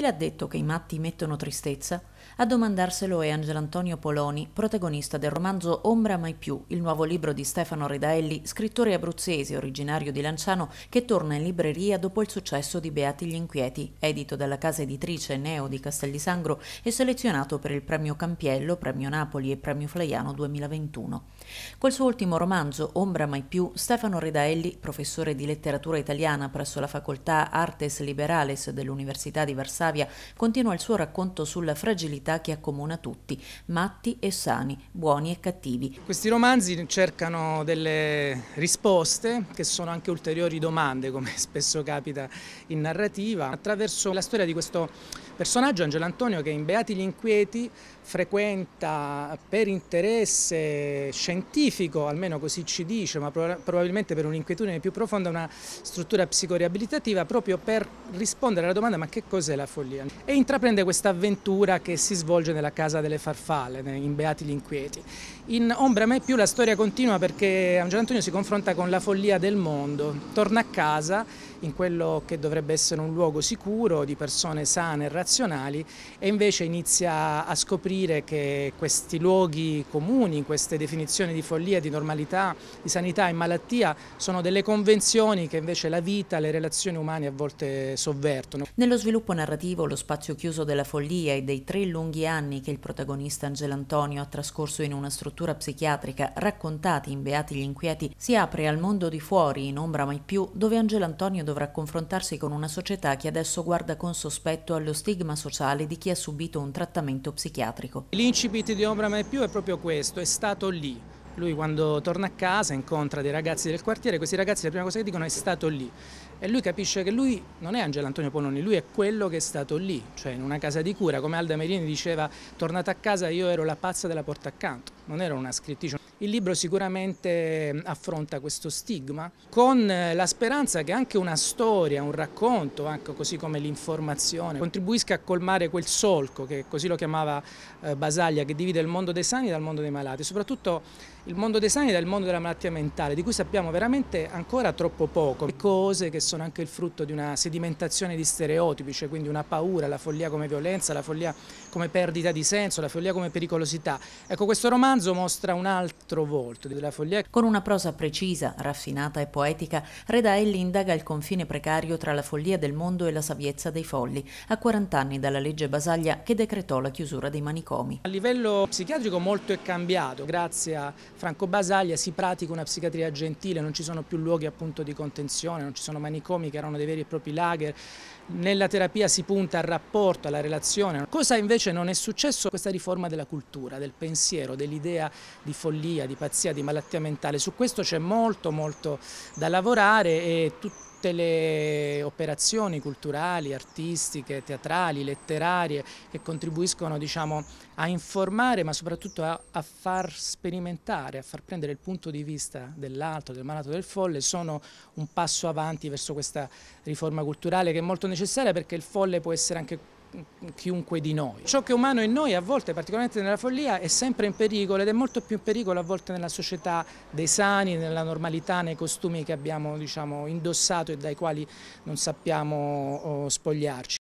Chi ha detto che i matti mettono tristezza? A domandarselo è Angelantonio Poloni, protagonista del romanzo Ombra mai più, il nuovo libro di Stefano Ridaelli, scrittore abruzzese originario di Lanciano, che torna in libreria dopo il successo di Beati gli Inquieti, edito dalla casa editrice Neo di Castellisangro e selezionato per il premio Campiello, premio Napoli e premio Flaiano 2021. Col suo ultimo romanzo, Ombra mai più, Stefano Ridaelli, professore di letteratura italiana presso la facoltà Artes Liberales dell'Università di Varsavia, continua il suo racconto sulla fragilità fragilità che accomuna tutti, matti e sani, buoni e cattivi. Questi romanzi cercano delle risposte che sono anche ulteriori domande, come spesso capita in narrativa, attraverso la storia di questo personaggio, Angelo Antonio, che in Beati gli Inquieti frequenta per interesse scientifico, almeno così ci dice, ma probabilmente per un'inquietudine più profonda, una struttura psicoriabilitativa proprio per rispondere alla domanda ma che cos'è la follia? E intraprende questa avventura che si svolge nella Casa delle Farfalle, in Beati gli Inquieti. In Ombra mai più la storia continua perché Angelo Antonio si confronta con la follia del mondo, torna a casa in quello che dovrebbe essere un luogo sicuro di persone sane e razionali e invece inizia a scoprire che questi luoghi comuni, queste definizioni di follia, di normalità, di sanità e malattia sono delle convenzioni che invece la vita, le relazioni umane a volte sovvertono. Nello sviluppo narrativo lo spazio chiuso della follia e dei tre lunghi anni che il protagonista Angelo Antonio ha trascorso in una struttura psichiatrica, raccontati in Beati gli Inquieti, si apre al mondo di fuori, in ombra mai più, dove Angelo Antonio dovrà confrontarsi con una società che adesso guarda con sospetto allo stigma sociale di chi ha subito un trattamento psichiatrico. L'incipit di Ombra mai più è proprio questo, è stato lì lui quando torna a casa incontra dei ragazzi del quartiere, questi ragazzi la prima cosa che dicono è stato lì e lui capisce che lui non è Angelo Antonio Poloni, lui è quello che è stato lì, cioè in una casa di cura, come Alda Merini diceva tornata a casa io ero la pazza della porta accanto, non ero una scrittrice. Il libro sicuramente ehm, affronta questo stigma con eh, la speranza che anche una storia, un racconto, anche ecco, così come l'informazione, contribuisca a colmare quel solco che così lo chiamava eh, Basaglia, che divide il mondo dei sani dal mondo dei malati, soprattutto il mondo dei sani dal mondo della malattia mentale, di cui sappiamo veramente ancora troppo poco. Cose che sono anche il frutto di una sedimentazione di stereotipi, cioè quindi una paura, la follia come violenza, la follia come perdita di senso, la follia come pericolosità. Ecco, questo romanzo mostra un'altra altro volto della Foglia. Con una prosa precisa, raffinata e poetica, Redaelli indaga il confine precario tra la follia del mondo e la saviezza dei folli, a 40 anni dalla legge Basaglia che decretò la chiusura dei manicomi. A livello psichiatrico molto è cambiato, grazie a Franco Basaglia si pratica una psichiatria gentile, non ci sono più luoghi appunto di contenzione, non ci sono manicomi che erano dei veri e propri lager, nella terapia si punta al rapporto, alla relazione, cosa invece non è successo questa riforma della cultura, del pensiero, dell'idea di follia psichiatria, di pazzia, di malattia mentale. Su questo c'è molto molto da lavorare e tutte le operazioni culturali, artistiche, teatrali, letterarie che contribuiscono diciamo, a informare ma soprattutto a, a, far sperimentare, a far prendere il punto di vista dell'altro, del malato del folle, sono un passo avanti verso questa riforma culturale che è molto necessaria perché il folle può essere anche chiunque di noi. Ciò che è umano in noi a volte, particolarmente nella follia, è sempre in pericolo ed è molto più in pericolo a volte nella società dei sani, nella normalità, nei costumi che abbiamo diciamo, indossato e dai quali non sappiamo oh, spogliarci.